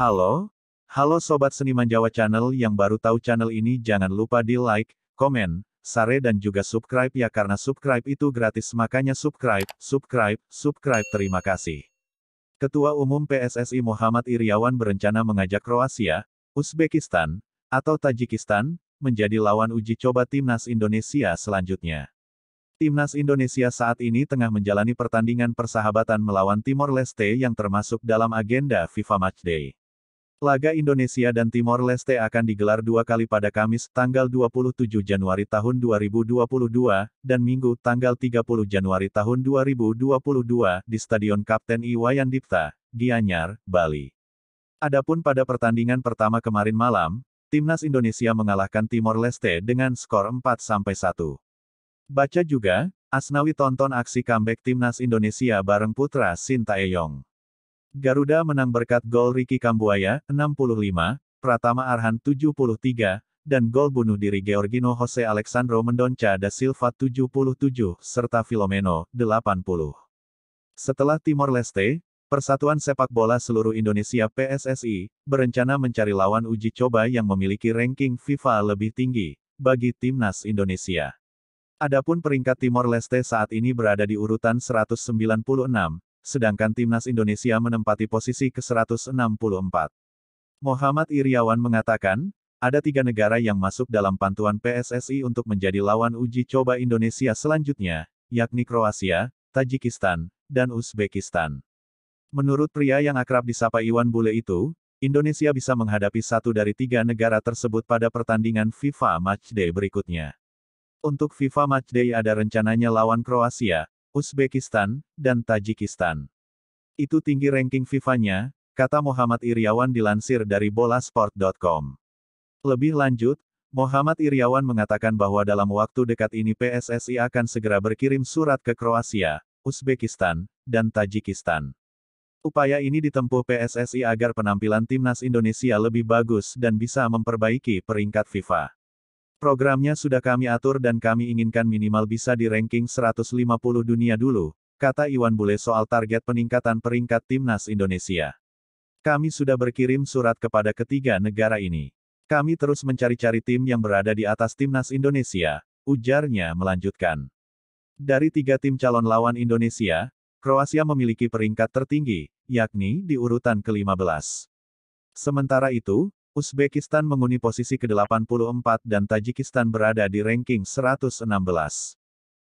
Halo? Halo Sobat Seniman Jawa Channel yang baru tahu channel ini jangan lupa di like, komen, share dan juga subscribe ya karena subscribe itu gratis makanya subscribe, subscribe, subscribe terima kasih. Ketua Umum PSSI Muhammad Iriawan berencana mengajak Kroasia, Uzbekistan, atau Tajikistan, menjadi lawan uji coba Timnas Indonesia selanjutnya. Timnas Indonesia saat ini tengah menjalani pertandingan persahabatan melawan Timor Leste yang termasuk dalam agenda FIFA Matchday. Laga Indonesia dan Timor Leste akan digelar dua kali pada Kamis tanggal 27 Januari tahun 2022 dan Minggu tanggal 30 Januari tahun 2022 di Stadion Kapten Iwayan Dipta, Gianyar, Bali. Adapun pada pertandingan pertama kemarin malam, Timnas Indonesia mengalahkan Timor Leste dengan skor 4-1. Baca juga, Asnawi tonton aksi comeback Timnas Indonesia bareng Putra Sinta Eyong. Garuda menang berkat gol Ricky Kambuaya, 65, Pratama Arhan 73, dan gol bunuh diri Georgino Jose Alexandro Mendonca da Silva 77, serta Filomeno, 80. Setelah Timor Leste, Persatuan Sepak Bola Seluruh Indonesia PSSI, berencana mencari lawan uji coba yang memiliki ranking FIFA lebih tinggi, bagi Timnas Indonesia. Adapun peringkat Timor Leste saat ini berada di urutan 196, sedangkan timnas Indonesia menempati posisi ke-164. Muhammad Iriawan mengatakan, ada tiga negara yang masuk dalam pantuan PSSI untuk menjadi lawan uji coba Indonesia selanjutnya, yakni Kroasia, Tajikistan, dan Uzbekistan. Menurut pria yang akrab disapa Iwan Bule itu, Indonesia bisa menghadapi satu dari tiga negara tersebut pada pertandingan FIFA Matchday berikutnya. Untuk FIFA Matchday ada rencananya lawan Kroasia, Uzbekistan, dan Tajikistan. Itu tinggi ranking FIFA-nya, kata Muhammad Iriawan dilansir dari bolasport.com. Lebih lanjut, Muhammad Iriawan mengatakan bahwa dalam waktu dekat ini PSSI akan segera berkirim surat ke Kroasia, Uzbekistan, dan Tajikistan. Upaya ini ditempuh PSSI agar penampilan timnas Indonesia lebih bagus dan bisa memperbaiki peringkat FIFA. Programnya sudah kami atur dan kami inginkan minimal bisa di ranking 150 dunia dulu, kata Iwan Bule soal target peningkatan peringkat timnas Indonesia. Kami sudah berkirim surat kepada ketiga negara ini. Kami terus mencari-cari tim yang berada di atas timnas Indonesia, ujarnya melanjutkan. Dari tiga tim calon lawan Indonesia, Kroasia memiliki peringkat tertinggi, yakni di urutan ke-15. Sementara itu, Uzbekistan menguni posisi ke-84 dan Tajikistan berada di ranking 116.